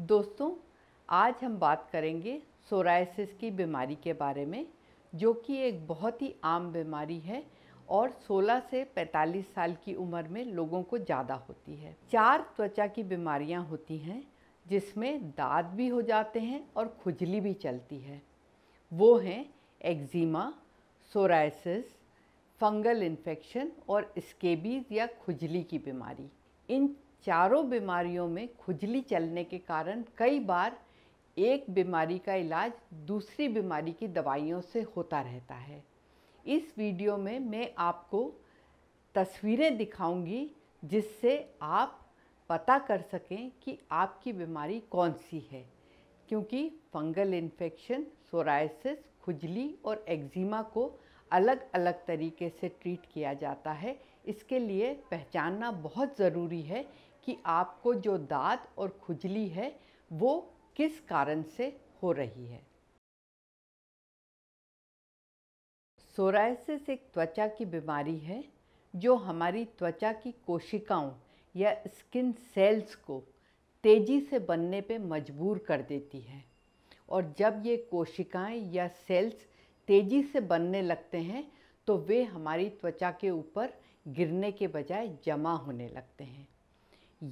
दोस्तों आज हम बात करेंगे सोरायसिस की बीमारी के बारे में जो कि एक बहुत ही आम बीमारी है और 16 से 45 साल की उम्र में लोगों को ज़्यादा होती है चार त्वचा की बीमारियां होती हैं जिसमें दाद भी हो जाते हैं और खुजली भी चलती है वो हैं एक्जिमा सोराइसिस फंगल इन्फेक्शन और स्केबीज या खुजली की बीमारी इन चारों बीमारियों में खुजली चलने के कारण कई बार एक बीमारी का इलाज दूसरी बीमारी की दवाइयों से होता रहता है इस वीडियो में मैं आपको तस्वीरें दिखाऊंगी जिससे आप पता कर सकें कि आपकी बीमारी कौन सी है क्योंकि फंगल इन्फेक्शन सोराइसिस खुजली और एक्जिमा को अलग अलग तरीके से ट्रीट किया जाता है इसके लिए पहचानना बहुत ज़रूरी है कि आपको जो दाद और खुजली है वो किस कारण से हो रही है सोरायसिस एक त्वचा की बीमारी है जो हमारी त्वचा की कोशिकाओं या स्किन सेल्स को तेज़ी से बनने पे मजबूर कर देती है और जब ये कोशिकाएं या सेल्स तेज़ी से बनने लगते हैं तो वे हमारी त्वचा के ऊपर गिरने के बजाय जमा होने लगते हैं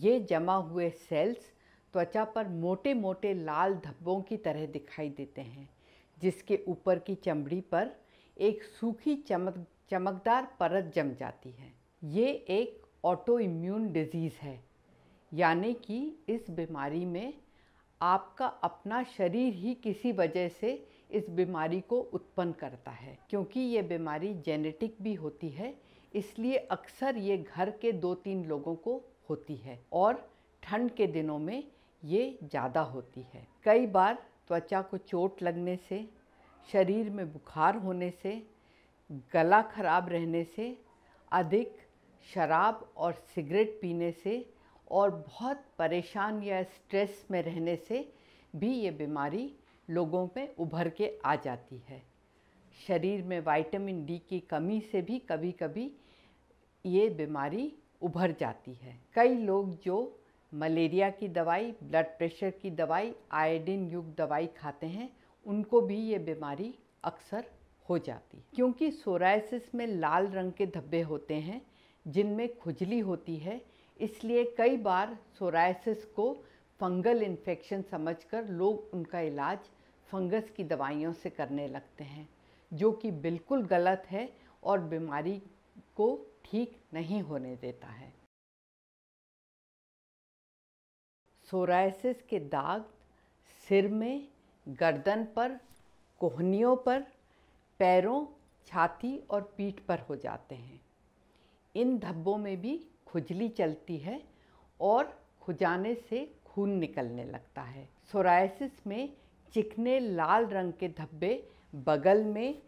ये जमा हुए सेल्स त्वचा पर मोटे मोटे लाल धब्बों की तरह दिखाई देते हैं जिसके ऊपर की चमड़ी पर एक सूखी चमक चमकदार परत जम जाती है ये एक ऑटो इम्यून डिजीज़ है यानी कि इस बीमारी में आपका अपना शरीर ही किसी वजह से इस बीमारी को उत्पन्न करता है क्योंकि ये बीमारी जेनेटिक भी होती है इसलिए अक्सर ये घर के दो तीन लोगों को होती है और ठंड के दिनों में ये ज़्यादा होती है कई बार त्वचा को चोट लगने से शरीर में बुखार होने से गला खराब रहने से अधिक शराब और सिगरेट पीने से और बहुत परेशान या स्ट्रेस में रहने से भी ये बीमारी लोगों में उभर के आ जाती है शरीर में विटामिन डी की कमी से भी कभी कभी ये बीमारी उभर जाती है कई लोग जो मलेरिया की दवाई ब्लड प्रेशर की दवाई आयोडीन युक्त दवाई खाते हैं उनको भी ये बीमारी अक्सर हो जाती है क्योंकि सोराइसिस में लाल रंग के धब्बे होते हैं जिनमें खुजली होती है इसलिए कई बार सोराइसिस को फंगल इन्फेक्शन समझकर लोग उनका इलाज फंगस की दवाइयों से करने लगते हैं जो कि बिल्कुल गलत है और बीमारी को ठीक नहीं होने देता है सोराइसिस के दाग सिर में गर्दन पर कोहनियों पर पैरों छाती और पीठ पर हो जाते हैं इन धब्बों में भी खुजली चलती है और खुजाने से खून निकलने लगता है सोराइसिस में चिकने लाल रंग के धब्बे बगल में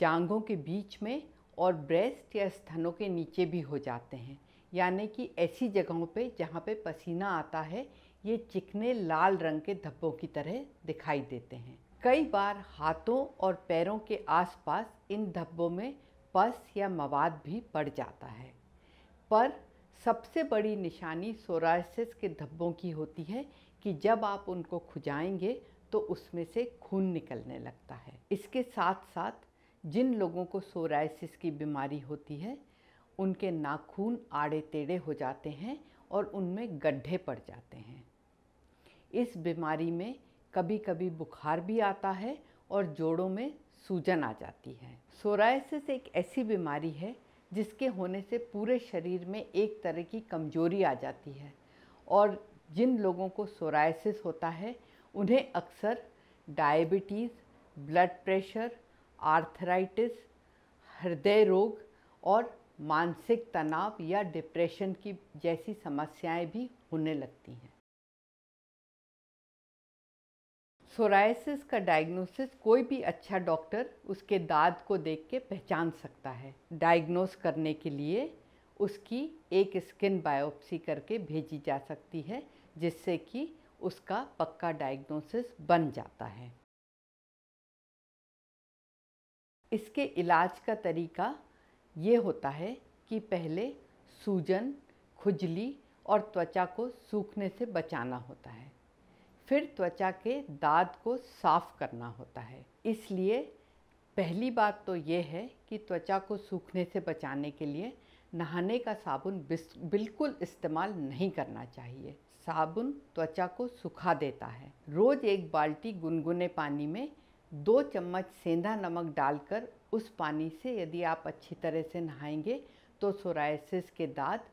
जांघों के बीच में और ब्रेस्ट या स्तनों के नीचे भी हो जाते हैं यानी कि ऐसी जगहों पे जहाँ पे पसीना आता है ये चिकने लाल रंग के धब्बों की तरह दिखाई देते हैं कई बार हाथों और पैरों के आसपास इन धब्बों में पस या मवाद भी पड़ जाता है पर सबसे बड़ी निशानी सोरासिस के धब्बों की होती है कि जब आप उनको खुजाएंगे तो उसमें से खून निकलने लगता है इसके साथ साथ जिन लोगों को सोराइसिस की बीमारी होती है उनके नाखून आड़े टेढ़े हो जाते हैं और उनमें गड्ढे पड़ जाते हैं इस बीमारी में कभी कभी बुखार भी आता है और जोड़ों में सूजन आ जाती है सोराइसिस एक ऐसी बीमारी है जिसके होने से पूरे शरीर में एक तरह की कमजोरी आ जाती है और जिन लोगों को सोराइसिस होता है उन्हें अक्सर डायबिटीज़ ब्लड प्रेशर आर्थराइटिस हृदय रोग और मानसिक तनाव या डिप्रेशन की जैसी समस्याएं भी होने लगती हैं सोरायसिस का डायग्नोसिस कोई भी अच्छा डॉक्टर उसके दाद को देख के पहचान सकता है डायग्नोस करने के लिए उसकी एक स्किन बायोप्सी करके भेजी जा सकती है जिससे कि उसका पक्का डायग्नोसिस बन जाता है इसके इलाज का तरीका ये होता है कि पहले सूजन खुजली और त्वचा को सूखने से बचाना होता है फिर त्वचा के दाद को साफ करना होता है इसलिए पहली बात तो ये है कि त्वचा को सूखने से बचाने के लिए नहाने का साबुन बिल्कुल इस्तेमाल नहीं करना चाहिए साबुन त्वचा को सुखा देता है रोज़ एक बाल्टी गुनगुने पानी में दो चम्मच सेंधा नमक डालकर उस पानी से यदि आप अच्छी तरह से नहाएंगे तो सोराइसिस के दाँत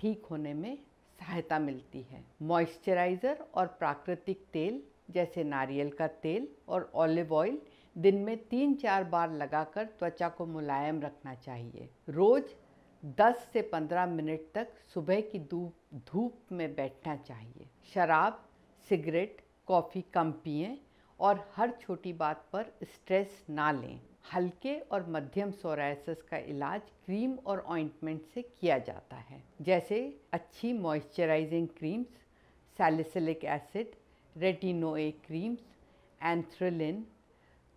ठीक होने में सहायता मिलती है मॉइस्चराइज़र और प्राकृतिक तेल जैसे नारियल का तेल और ऑलिव ऑयल दिन में तीन चार बार लगाकर त्वचा को मुलायम रखना चाहिए रोज़ 10 से 15 मिनट तक सुबह की धूप धूप में बैठना चाहिए शराब सिगरेट कॉफ़ी कम पिएं और हर छोटी बात पर स्ट्रेस ना लें हल्के और मध्यम सोरायसिस का इलाज क्रीम और ऑइंटमेंट से किया जाता है जैसे अच्छी moisturising creams salicylic acid retinoid creams anthralin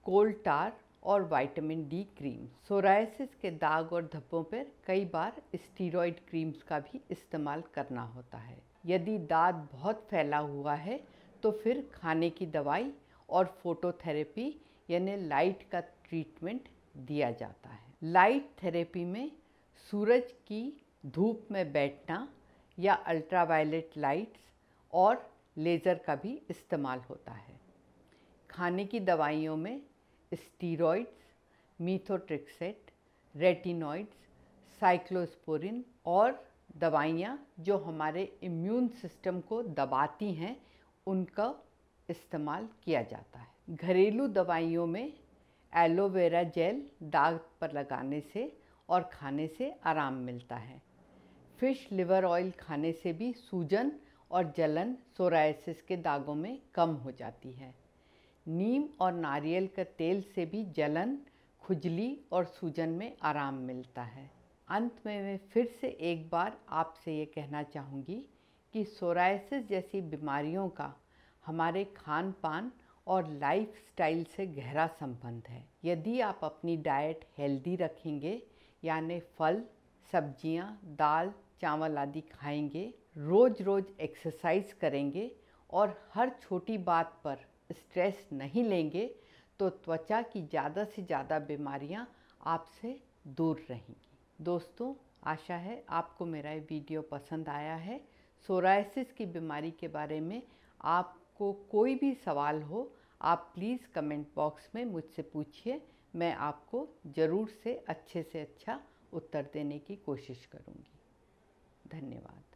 coal tar और विटामिन डी क्रीम सोरायसिस के दाग और धब्बों पर कई बार स्टीरॉयड क्रीम्स का भी इस्तेमाल करना होता है यदि दाद बहुत फैला हुआ है तो फिर खाने की दवाई और फोटोथेरेपी यानी लाइट का ट्रीटमेंट दिया जाता है लाइट थेरेपी में सूरज की धूप में बैठना या अल्ट्रावायलेट लाइट्स और लेज़र का भी इस्तेमाल होता है खाने की दवाइयों में स्टीरॉइड्स मीथोट्रिक्सेट रेटिनॉइड्स साइक्लोस्पोरिन और दवाइयाँ जो हमारे इम्यून सिस्टम को दबाती हैं उनका इस्तेमाल किया जाता है घरेलू दवाइयों में एलोवेरा जेल दाग पर लगाने से और खाने से आराम मिलता है फिश लिवर ऑयल खाने से भी सूजन और जलन सोराइसिस के दागों में कम हो जाती है नीम और नारियल का तेल से भी जलन खुजली और सूजन में आराम मिलता है अंत में मैं फिर से एक बार आपसे ये कहना चाहूँगी कि सोराइसिस जैसी बीमारियों का हमारे खान पान और लाइफ स्टाइल से गहरा संबंध है यदि आप अपनी डाइट हेल्दी रखेंगे यानी फल सब्जियां, दाल चावल आदि खाएंगे रोज़ रोज़ एक्सरसाइज करेंगे और हर छोटी बात पर स्ट्रेस नहीं लेंगे तो त्वचा की ज़्यादा से ज़्यादा बीमारियाँ आपसे दूर रहेंगी दोस्तों आशा है आपको मेरा ये वीडियो पसंद आया है सोरायसिस की बीमारी के बारे में आप को कोई भी सवाल हो आप प्लीज़ कमेंट बॉक्स में मुझसे पूछिए मैं आपको ज़रूर से अच्छे से अच्छा उत्तर देने की कोशिश करूँगी धन्यवाद